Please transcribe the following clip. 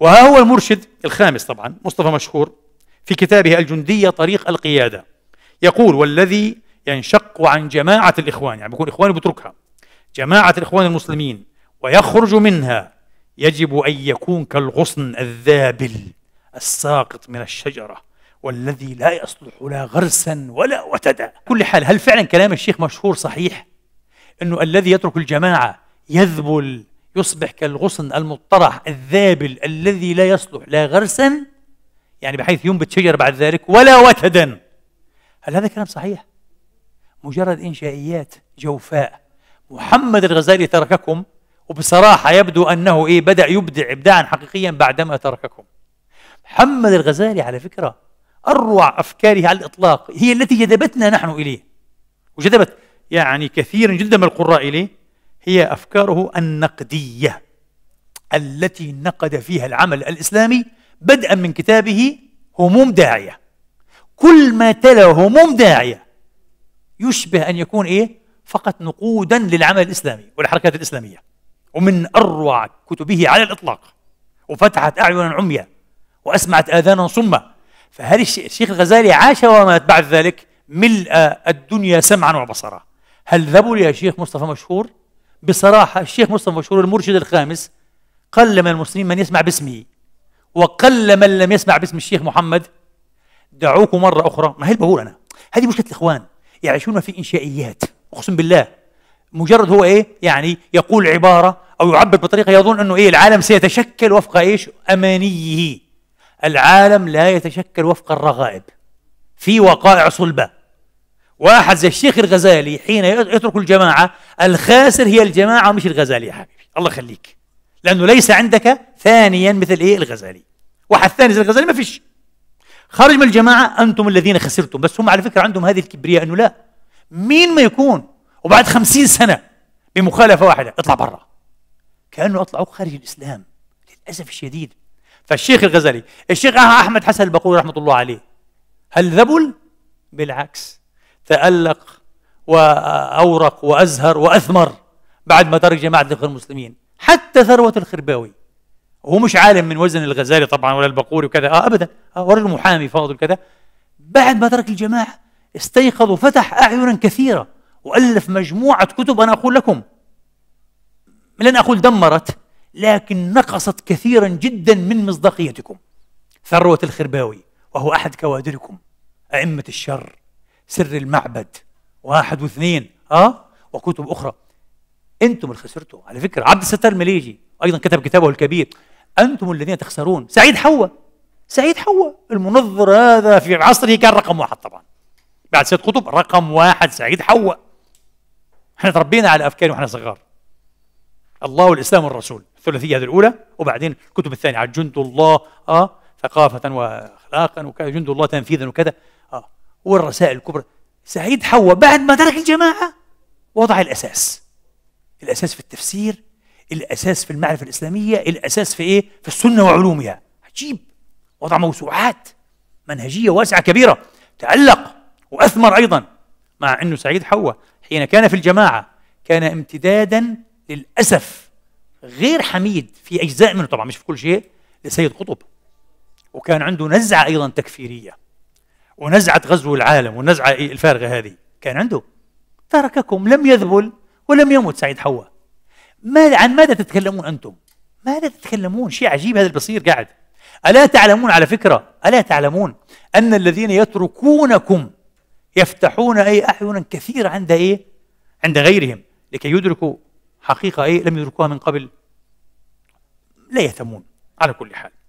وها هو المرشد الخامس طبعا مصطفى مشكور في كتابه الجندية طريق القيادة يقول والذي ينشق عن جماعة الإخوان يعني بيكون إخواني بتركها جماعة الإخوان المسلمين ويخرج منها يجب أن يكون كالغصن الذابل الساقط من الشجرة والذي لا يصلح لا غرسا ولا وتدا كل حال هل فعلا كلام الشيخ مشهور صحيح؟ أنه الذي يترك الجماعة يذبل يصبح كالغصن المطرح الذابل الذي لا يصلح لا غرسا يعني بحيث ينبت شجر بعد ذلك ولا وتدا هل هذا كلام صحيح؟ مجرد إنشائيات جوفاء محمد الغزالي ترككم وبصراحة يبدو أنه إيه بدأ يبدع إبداعا حقيقيا بعدما ترككم محمد الغزالي على فكرة أروع أفكاره على الإطلاق هي التي جذبتنا نحن إليه وجذبت يعني كثيرا جدا من القراء إليه هي أفكاره النقدية التي نقد فيها العمل الإسلامي بدءا من كتابه هموم داعية كل ما تلا هموم داعية يشبه أن يكون إيه فقط نقودا للعمل الإسلامي والحركات الإسلامية ومن أروع كتبه على الإطلاق وفتحت أعينا عميا وأسمعت آذانا صمة فهل الشيخ الغزالي عاش ومات بعد ذلك ملء الدنيا سمعا وبصرا هل ذبل يا شيخ مصطفى مشهور بصراحة الشيخ مصطفى مشهور المرشد الخامس قل من المسلمين من يسمع باسمه وقل من لم يسمع باسم الشيخ محمد دعوكم مرة أخرى ما هي بقول أنا هذه مشكلة الإخوان يعيشون في إنشائيات أقسم بالله مجرد هو إيه يعني يقول عبارة أو يعبر بطريقة يظن أنه إيه العالم سيتشكل وفق إيش أمانيه العالم لا يتشكل وفق الرغائب في وقائع صلبة واحد زي الشيخ الغزالي حين يترك الجماعة الخاسر هي الجماعة مش الغزالي يا حبيبي الله يخليك لأنه ليس عندك ثانيا مثل إيه الغزالي واحد ثاني زي الغزالي ما فيش خرج من الجماعة أنتم الذين خسرتم بس هم على فكرة عندهم هذه الكبرياء أنه لا مين ما يكون وبعد خمسين سنة بمخالفة واحدة اطلع برا كأنه أطلعوا خارج الإسلام للأسف الشديد فالشيخ الغزالي الشيخ أحمد حسن البقول رحمة الله عليه هل ذبل؟ بالعكس تألق وأورق وأزهر وأثمر بعد ما ترك جماعة الإخوان المسلمين حتى ثروة الخرباوي هو مش عالم من وزن الغزالي طبعا ولا البقوري وكذا آه أبدا آه محامي فاضل كذا بعد ما ترك الجماعة استيقظ وفتح أعينا كثيرة وألف مجموعة كتب أنا أقول لكم لن أقول دمرت لكن نقصت كثيرا جدا من مصداقيتكم ثروة الخرباوي وهو أحد كوادركم أئمة الشر سر المعبد واحد واثنين اه وكتب اخرى انتم اللي خسرتوا على فكره عبد الستار المليجي ايضا كتب كتابه الكبير انتم الذين تخسرون سعيد حواء سعيد حواء المنظر هذا في عصره كان رقم واحد طبعا بعد سيد قطب رقم واحد سعيد حواء احنا تربينا على افكاره واحنا صغار الله والاسلام والرسول الثلاثيه هذه الاولى وبعدين الكتب الثانيه على جند الله اه ثقافه واخلاقا وكذا جند الله تنفيذا وكذا والرسائل الكبرى سعيد حوا بعد ما ترك الجماعة وضع الأساس الأساس في التفسير الأساس في المعرفة الإسلامية الأساس في إيه؟ في السنة وعلومها عجيب وضع موسوعات منهجية واسعة كبيرة تألق وأثمر أيضا مع أنه سعيد حوا حين كان في الجماعة كان امتدادا للأسف غير حميد في أجزاء منه طبعا مش في كل شيء لسيد قطب وكان عنده نزعة أيضا تكفيرية ونزعة غزو العالم والنزعة الفارغة هذه كان عنده ترككم لم يذبل ولم يمت سعيد حواء ماذا عن ماذا تتكلمون أنتم ماذا تتكلمون شيء عجيب هذا البصير قاعد ألا تعلمون على فكرة ألا تعلمون أن الذين يتركونكم يفتحون أي أعينا كثيرة عند إيه عند غيرهم لكي يدركوا حقيقة إيه لم يدركوها من قبل لا يهتمون على كل حال